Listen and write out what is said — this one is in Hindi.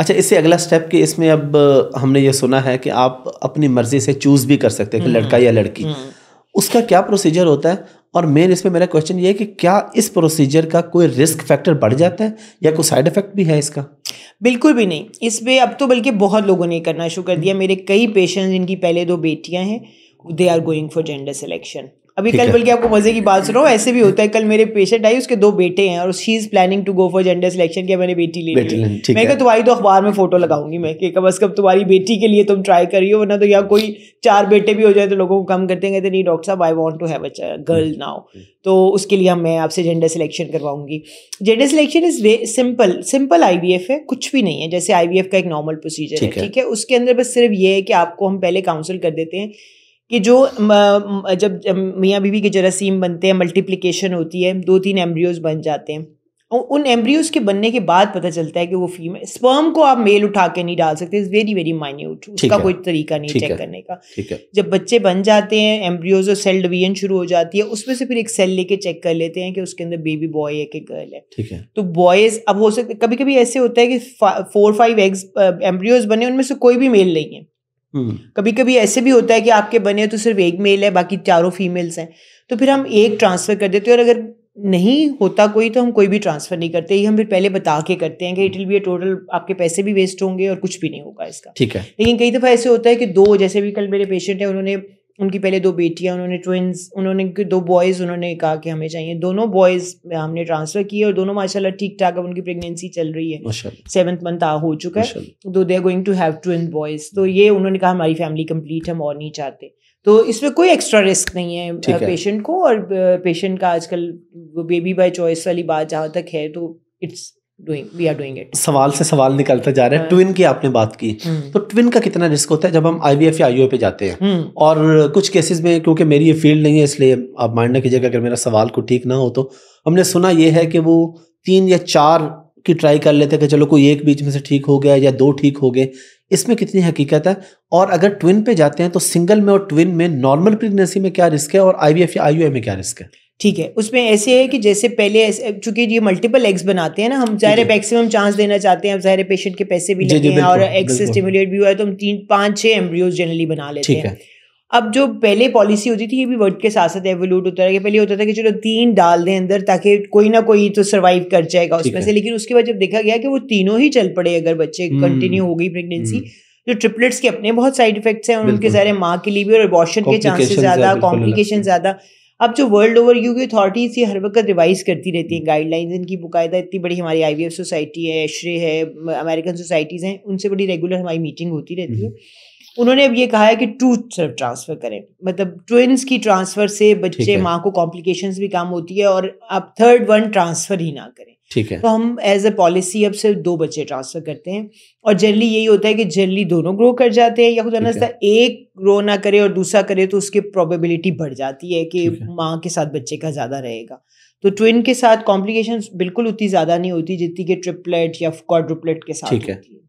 अच्छा इससे अगला स्टेप कि इसमें अब हमने ये सुना है कि आप अपनी मर्जी से चूज भी कर सकते हैं कि हम्म, लड़का या हम्म, लड़की हम्म। उसका क्या प्रोसीजर होता है और मेन इसमें मेरा क्वेश्चन ये है कि क्या इस प्रोसीजर का कोई रिस्क फैक्टर बढ़ जाता है या कोई साइड इफेक्ट भी है इसका बिल्कुल भी नहीं इस पर अब तो बल्कि बहुत लोगों ने करना शुरू कर दिया मेरे कई पेशेंट जिनकी पहले दो बेटियाँ हैं they are going for gender selection अभी कल बल्कि आपको मजे की बात सुनाओ ऐसे भी होता है कल मेरे पेशेंट आई उसके दो बेटे हैं और she is planning to go for gender selection किया मैंने बेटी ले ली मैं कहा तुम्हारी तो अखबार में फोटो लगाऊंगी मैं कि कम अज कब तुम्हारी बेटी के लिए तुम ट्राई करियो वरना तो यहाँ कोई चार बेटे भी हो जाए तो लोगों को कम करते हैं कहते नहीं डॉक्टर साहब I want to have a girl now तो उसके लिए मैं आपसे जेंडर सिलेक्शन करवाऊंगी gender selection is way simple simple आई है कुछ भी नहीं है जैसे आई का एक नॉर्मल प्रोसीजर है ठीक है उसके अंदर बस सिर्फ ये है कि आपको हम पहले काउंसिल कर देते हैं कि जो जब मियाँ बीवी के जरासीम बनते हैं मल्टीप्लिकेशन होती है दो तीन एम्ब्रियोज बन जाते हैं और उन एम्ब्रियोज के बनने के बाद पता चलता है कि वो फीमेल स्पर्म को आप मेल उठा के नहीं डाल सकते इज़ वेरी वेरी माइन्यूट उसका कोई तरीका नहीं चेक करने का जब बच्चे बन जाते हैं एम्ब्रियोज और सेल डिवीजन शुरू हो जाती है उसमें से फिर एक सेल लेके चेक कर लेते हैं कि उसके अंदर बेबी बॉय है कि गर्ल है ठीक है तो बॉयज अब हो सकते कभी कभी ऐसे होता है कि फोर फाइव एग्स एम्ब्रियोज बने उनमें से कोई भी मेल नहीं है हम्म। कभी कभी ऐसे भी होता है कि आपके बने तो सिर्फ एक मेल है बाकी चारों फीमेल्स हैं तो फिर हम एक ट्रांसफ़र कर देते हैं और अगर नहीं होता कोई तो हम कोई भी ट्रांसफ़र नहीं करते ये हम फिर पहले बता के करते हैं कि इट विल बी टोटल आपके पैसे भी वेस्ट होंगे और कुछ भी नहीं होगा इसका ठीक है लेकिन कई दफ़ा ऐसे होता है कि दो जैसे भी कल मेरे पेशेंट हैं उन्होंने उनकी पहले दो बेटियां उन्होंने ट्विंस उन्होंने दो बॉयज़ उन्होंने कहा कि हमें चाहिए दोनों बॉयज़ हमने ट्रांसफ़र किए और दोनों माशाल्लाह ठीक ठाक अब उनकी प्रेगनेंसी चल रही है सेवन्थ मंथ आ हो चुका है though they are going to have twin boys तो ये उन्होंने कहा हमारी फैमिली कंप्लीट हम और नहीं चाहते तो इसमें कोई एक्स्ट्रा रिस्क नहीं है पेशेंट को और पेशेंट uh, का आजकल बेबी बाय चॉइस वाली बात जहाँ तक है तो इट्स हाँ। हम्म। तो या जाते हैं हम्म। और कुछ केसेस में क्योंकि मेरी ये फील्ड नहीं है इसलिए आप माइंड ना कीजिएगा अगर मेरा सवाल को ठीक ना हो तो हमने सुना ये है कि वो तीन या चार की ट्राई कर लेते हैं कि चलो कोई एक बीच में से ठीक हो गया या दो ठीक हो गए इसमें कितनी हकीकत है और अगर ट्विन पे जाते हैं तो सिंगल में और ट्विन में नॉर्मल प्रेगनेंसी में क्या रिस्क है और आईवीएफ या आई में क्या रिस्क है ठीक है उसमें ऐसे है कि जैसे पहले चूंकि ये मल्टीपल एग्स बनाते हैं ना हम ज़ाहिर मैक्सिमम चांस देना चाहते हैं अब ज़ाहिर पेशेंट के पैसे भी लगे हैं और एग्स स्टिमुलेट भी हुआ है तो हम तीन पाँच छः एम्ब्रियोज जनरली बना लेते हैं अब जो पहले पॉलिसी होती थी ये भी वर्ड के साथ साथ एवोल्यूट होता है पहले होता था कि चलो तीन डाल दें अंदर ताकि कोई ना कोई तो सर्वाइव कर जाएगा उसमें से लेकिन उसके बाद जब देखा गया कि वो तीनों ही चल पड़े अगर बच्चे कंटिन्यू हम्म। हो गई प्रेगनेंसी जो ट्रिपलेट्स के अपने बहुत साइड इफेक्ट्स हैं उनके ज़ाहिर माँ के लिए भी और वॉशन के चांसेस ज़्यादा कॉम्प्लिकेशन ज़्यादा अब जो वर्ल्ड ओवर यू की अथॉरिटीज़ ये हर वक्त रिवाइज करती रहती हैं गाइडलाइंस इनकी बाकायदा इतनी बड़ी हमारी आई सोसाइटी है एशरे e है अमेरिकन सोसाइटीज़ हैं उनसे बड़ी रेगुलर हमारी मीटिंग होती रहती है हम्म। उन्होंने अब ये कहा है कि टू सिर्फ ट्रांसफर करें मतलब ट्विन्स की ट्रांसफर से बच्चे माँ को कॉम्प्लिकेशन भी कम होती है और आप थर्ड वन ट्रांसफर ही ना करें ठीक है तो हम एज ए पॉलिसी अब सिर्फ दो बच्चे ट्रांसफर करते हैं और जनरली यही होता है कि जनरली दोनों ग्रो कर जाते हैं या खुदा नस्ता एक ग्रो ना करे और दूसरा करे तो उसकी प्रोबेबिलिटी बढ़ जाती है कि माँ के साथ बच्चे का ज़्यादा रहेगा तो ट्विन के साथ कॉम्प्लिकेशन बिल्कुल उतनी ज़्यादा नहीं होती जितनी कि ट्रिपलेट या क्वाड्रुपलेट के साथ ठीक है